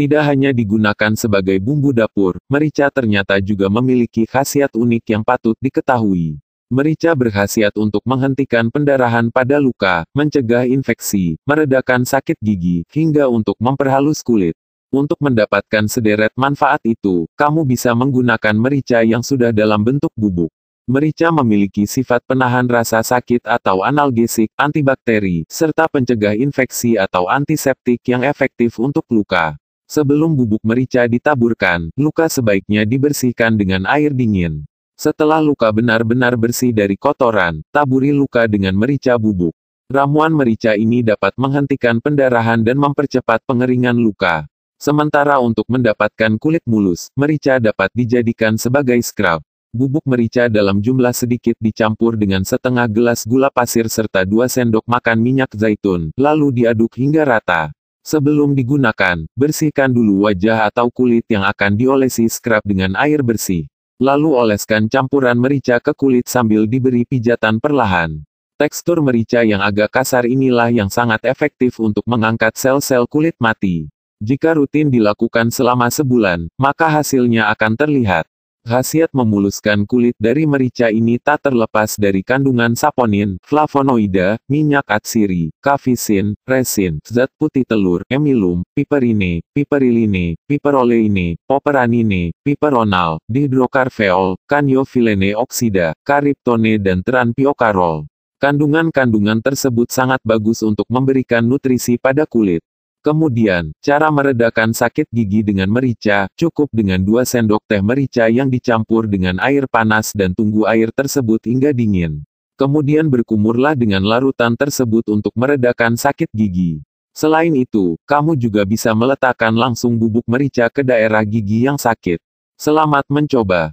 Tidak hanya digunakan sebagai bumbu dapur, merica ternyata juga memiliki khasiat unik yang patut diketahui. Merica berkhasiat untuk menghentikan pendarahan pada luka, mencegah infeksi, meredakan sakit gigi, hingga untuk memperhalus kulit. Untuk mendapatkan sederet manfaat itu, kamu bisa menggunakan merica yang sudah dalam bentuk bubuk. Merica memiliki sifat penahan rasa sakit atau analgesik, antibakteri, serta pencegah infeksi atau antiseptik yang efektif untuk luka. Sebelum bubuk merica ditaburkan, luka sebaiknya dibersihkan dengan air dingin. Setelah luka benar-benar bersih dari kotoran, taburi luka dengan merica bubuk. Ramuan merica ini dapat menghentikan pendarahan dan mempercepat pengeringan luka. Sementara untuk mendapatkan kulit mulus, merica dapat dijadikan sebagai scrub. Bubuk merica dalam jumlah sedikit dicampur dengan setengah gelas gula pasir serta 2 sendok makan minyak zaitun, lalu diaduk hingga rata. Sebelum digunakan, bersihkan dulu wajah atau kulit yang akan diolesi scrub dengan air bersih. Lalu oleskan campuran merica ke kulit sambil diberi pijatan perlahan. Tekstur merica yang agak kasar inilah yang sangat efektif untuk mengangkat sel-sel kulit mati. Jika rutin dilakukan selama sebulan, maka hasilnya akan terlihat. Khasiat memuluskan kulit dari merica ini tak terlepas dari kandungan saponin, flavonoida, minyak atsiri, kafisin, resin, zat putih telur, emilum, piperine, piperiline, piperoleine, poperanine, piperonal, dihidrokarveol, kanyofilene oksida, kariptone dan teranpiokarol. Kandungan-kandungan tersebut sangat bagus untuk memberikan nutrisi pada kulit. Kemudian, cara meredakan sakit gigi dengan merica, cukup dengan 2 sendok teh merica yang dicampur dengan air panas dan tunggu air tersebut hingga dingin. Kemudian berkumurlah dengan larutan tersebut untuk meredakan sakit gigi. Selain itu, kamu juga bisa meletakkan langsung bubuk merica ke daerah gigi yang sakit. Selamat mencoba!